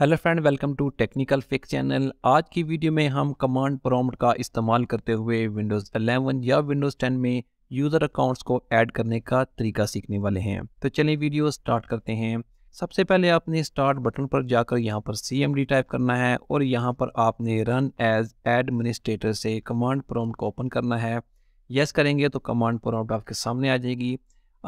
hello friend welcome to technical fix channel आज की video में हम कमांड प्रॉम्प्ट का इस्तेमाल करते हुए विंडोज़ 11 या विंडोज़ 10 में यूज़र अकाउंट्स को ऐड करने का तरीका सीखने वाले हैं तो चलिए वीडियो स्टार्ट करते हैं सबसे पहले आपने स्टार्ट बटन पर जाकर यहाँ पर सी एम डी टाइप करना है और यहाँ पर आपने रन एज एडमिनिस्ट्रेटर से कमांड प्रॉम्प्ट को ओपन करना है यस करेंगे तो कमांड प्रॉम्प्ट आपके सामने आ जाएगी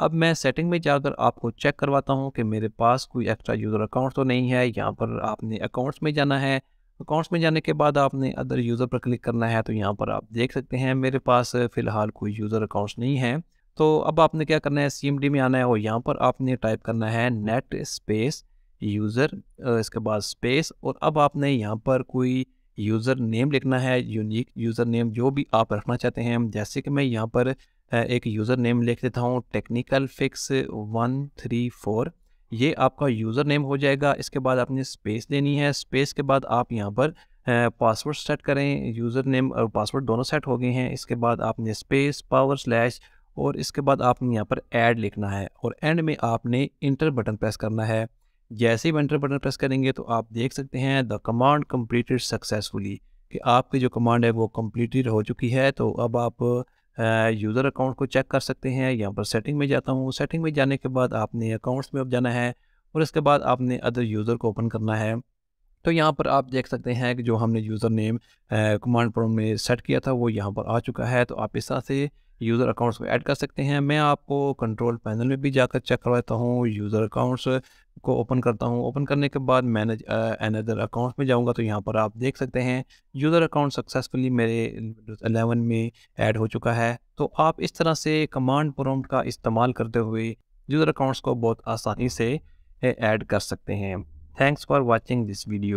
अब मैं सेटिंग में जाकर आपको चेक करवाता हूँ कि मेरे पास कोई एक्स्ट्रा यूज़र अकाउंट तो नहीं है यहाँ पर आपने अकाउंट्स में जाना है अकाउंट्स में जाने के बाद आपने अदर यूज़र पर क्लिक करना है तो यहाँ पर आप देख सकते हैं मेरे पास फ़िलहाल कोई यूज़र अकाउंट्स नहीं है तो अब आपने क्या करना है सी में आना है और यहाँ पर आपने टाइप करना है नेट स्पेस यूज़र इसके बाद स्पेस और अब आपने यहाँ पर कोई यूज़र नेम लिखना है यूनिक यूज़र नेम जो भी आप रखना चाहते हैं जैसे कि मैं यहाँ पर एक यूज़र नेम लिख देता हूँ technical fix one three four ये आपका यूज़र नेम हो जाएगा इसके बाद आपने स्पेस देनी है स्पेस के बाद आप यहाँ पर पासवर्ड सेट करें यूज़र नेम और पासवर्ड दोनों सेट हो गए हैं इसके बाद आपने स्पेस पावर स्लैश और इसके बाद आपने यहाँ पर ऐड लिखना है और एंड में आपने इंटर बटन प्रेस करना है जैसे ही इंटर बटन प्रेस करेंगे तो आप देख सकते हैं द कमांड कम्प्लीटेड सक्सेसफुली कि आपकी जो कमांड है वो कम्प्लीटेड हो चुकी है तो अब आप यूज़र अकाउंट को चेक कर सकते हैं यहाँ पर सेटिंग में जाता हूँ सेटिंग में जाने के बाद आपने अकाउंट्स में अब जाना है और इसके बाद आपने अदर यूज़र को ओपन करना है तो यहाँ पर आप देख सकते हैं कि जो हमने यूज़र नेम कमांड प्रॉम्प्ट में सेट किया था वो यहाँ पर आ चुका है तो आप इस तरह से यूज़र अकाउंट्स को ऐड कर सकते हैं मैं आपको कंट्रोल पैनल में भी जाकर चेक करवाता हूँ यूज़र अकाउंट्स को ओपन करता हूँ ओपन करने के बाद मैनेज अनदर अकाउंट में जाऊँगा तो यहाँ पर आप देख सकते हैं यूज़र अकाउंट सक्सेसफुली मेरे अलेवन में ऐड हो चुका है तो आप इस तरह से कमांड प्रोम का इस्तेमाल करते हुए यूज़र अकाउंट्स को बहुत आसानी से ऐड कर सकते हैं thanks for watching this video